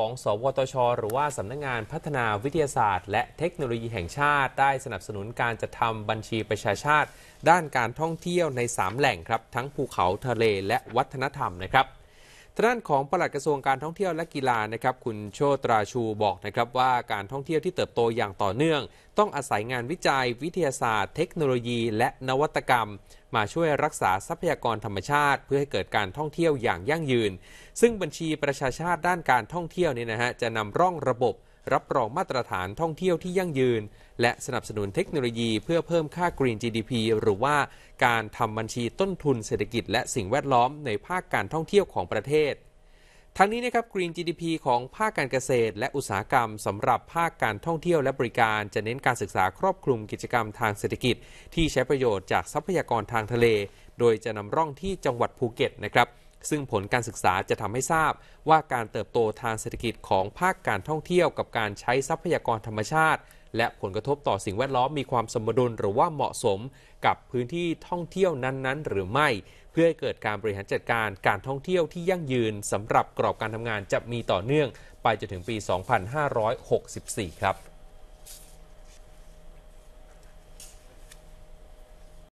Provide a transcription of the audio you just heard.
ของสวทชหรือว่าสำนักงงานพัฒนาวิทยาศาสตร์ และเทคโนโลยีแห่งชาติได้สนับสนุนการจัดทำบัญชีประชาชาติ ด้านการท่องเที่ยวใน3แหล่งครับ ทั้งภูเขา ทะเลและวัฒนธรรมนะครับทางด้านของปลัดกระทรวงการท่องเที่ยวและกีฬานะครับคุณโชตราชูบอกนะครับว่าการท่องเที่ยวที่เติบโตอย่างต่อเนื่อง ต้องอาศัยงานวิจัย วิทยาศาสตร์ เทคโนโลยี และนวัตกรรม มาช่วยรักษาทรัพยากรธรรมชาติ เพื่อให้เกิดการท่องเที่ยวอย่างยั่งยืน ซึ่งบัญชีประชาชาติด้านการท่องเที่ยวนี่นะฮะจะนำร่องระบบรับรองมาตรฐานท่องเที่ยวที่ยั่งยืน และสนับสนุนเทคโนโลยีเพื่อเพิ่มค่า Green GDP หรือว่าการทำบัญชีต้นทุนเศรษฐกิจ และสิ่งแวดล้อมในภาคการท่องเที่ยวของประเทศ ทั้งนี้นะครับ Green GDP ของภาคการเกษตร และอุตสาหกรรมสำหรับภาคการท่องเที่ยวและบริการจะเน้นการศึกษาครอบคลุมกิจกรรมทางเศรษฐกิจ ที่ใช้ประโยชน์จากทรัพยากรทางทะเล โดยจะนำร่องที่จังหวัดภูเก็ตนะครับซึ่งผลการศึกษาจะทำให้ทราบ ว่าการเติบโตทางเศรษฐกิจของภาคการท่องเที่ยวกับการใช้ทรัพยากรธรรมชาติ และผลกระทบต่อสิ่งแวดล้อมมีความสมดุลหรือว่าเหมาะสม กับพื้นที่ท่องเที่ยวนั้นๆ หรือไม่ เพื่อให้เกิดการบริหารจัดการการท่องเที่ยวที่ยั่งยืนสำหรับกรอบการทำงานจะมีต่อเนื่อง ไปจนถึงปี 2564 ครับ